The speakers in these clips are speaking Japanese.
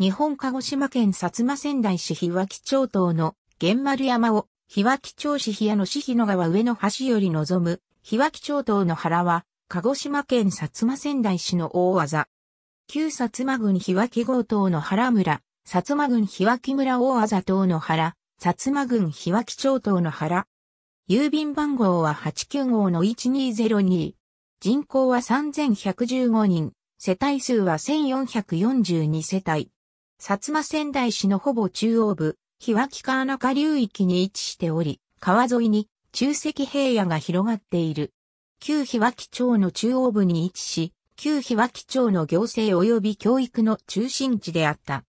日本鹿児島県薩摩仙台市日脇町東の玄丸山を日脇町市日屋の市日野川上の橋より望む日脇町東の原は鹿児島県薩摩仙台市の大技。旧薩摩郡日脇号東の原村、薩摩郡日脇村大技東の原、薩摩郡日脇町東の原。郵便番号は89号の1202。人口は3115人。世帯数は1442世帯。薩摩仙台市のほぼ中央部、日脇川中流域に位置しており、川沿いに中石平野が広がっている。旧日脇町の中央部に位置し、旧日脇町の行政及び教育の中心地であった。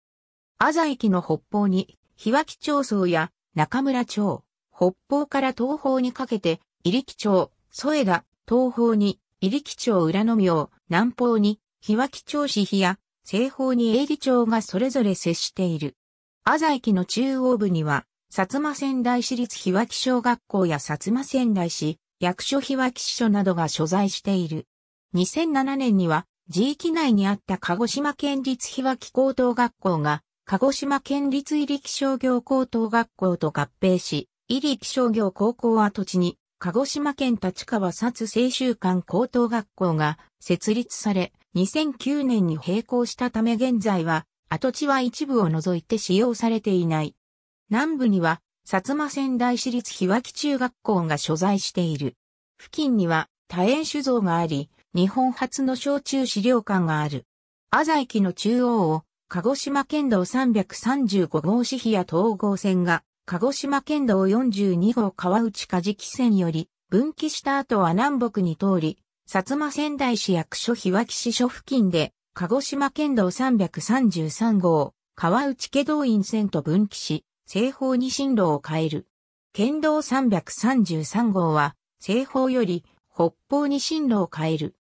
朝駅の北方に、日脇町層や中村町、北方から東方にかけて、入木町、添田、東方に、入木町裏の名、南方に、日脇町市日や、西方に営利町がそれぞれ接している。安佐駅の中央部には、薩摩仙台市立日脇小学校や薩摩仙台市、役所日脇支所などが所在している。2007年には、地域内にあった鹿児島県立日脇高等学校が、鹿児島県立入力商業高等学校と合併し、入力商業高校跡地に、鹿児島県立川薩青州館高等学校が設立され、2009年に閉校したため現在は跡地は一部を除いて使用されていない。南部には薩摩仙台市立日脇中学校が所在している。付近には多園酒造があり、日本初の小中資料館がある。朝駅の中央を鹿児島県道335号市比や統合線が鹿児島県道42号川内梶木線より分岐した後は南北に通り、薩摩仙台市役所日脇市所付近で、鹿児島県道333号、川内家道院線と分岐し、西方に進路を変える。県道333号は、西方より北方に進路を変える。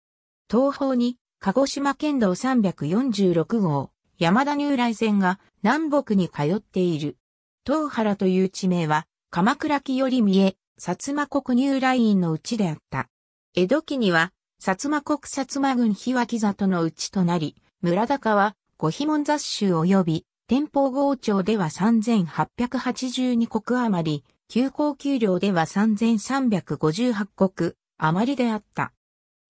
東方に、鹿児島県道346号、山田入来線が南北に通っている。東原という地名は、鎌倉木より見え、薩摩国入来院のうちであった。江戸期には、薩摩国薩摩郡日脇里の内となり、村高は五妃門雑州及び天保郷町では3882国余り、急行給料では3358国余りであった。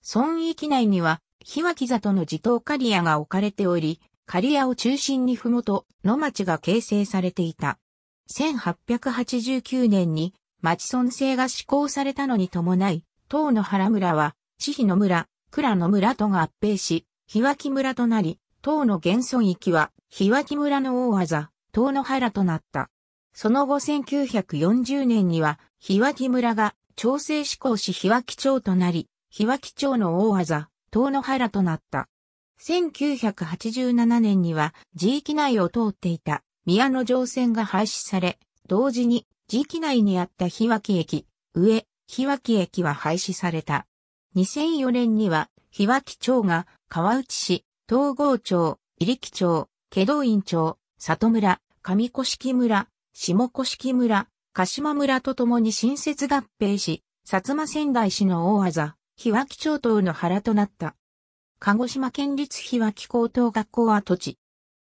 村域内には、日脇里の地頭刈谷が置かれており、刈谷を中心に麓の町が形成されていた。1889年に町村制が施行されたのに伴い、東野原村は市比の村、倉の村とが合併し、日脇村となり、唐の現存域は、日脇村の大技、唐の原となった。その後1940年には、日脇村が、調整志向し日脇町となり、日脇町の大技、唐の原となった。1987年には、地域内を通っていた、宮野城線が廃止され、同時に、地域内にあった日脇駅、上、日脇駅は廃止された。2004年には、日脇町が川内市、東郷町、入木町、祁道院町、里村、上古式村、下古式村、鹿島村とともに新設合併し、薩摩仙台市の大字、日脇町等の原となった。鹿児島県立日脇高等学校跡地。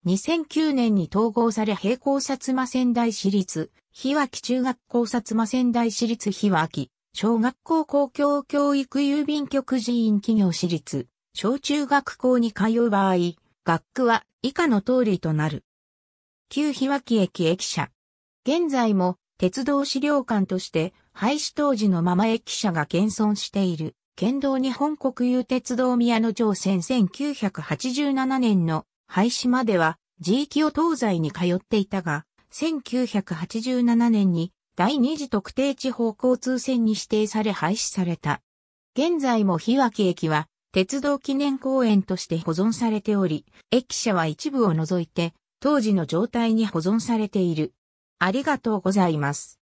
2009年に統合され並行薩摩仙台市立、日脇中学校薩摩仙台市立日脇小学校公共教育郵便局寺院企業私立、小中学校に通う場合、学区は以下の通りとなる。旧日脇駅駅舎。現在も鉄道資料館として廃止当時のまま駅舎が現存している。県道日本国有鉄道宮野町線1987年の廃止までは地域を東西に通っていたが、1987年に第二次特定地方交通線に指定され廃止された。現在も日脇駅は鉄道記念公園として保存されており、駅舎は一部を除いて当時の状態に保存されている。ありがとうございます。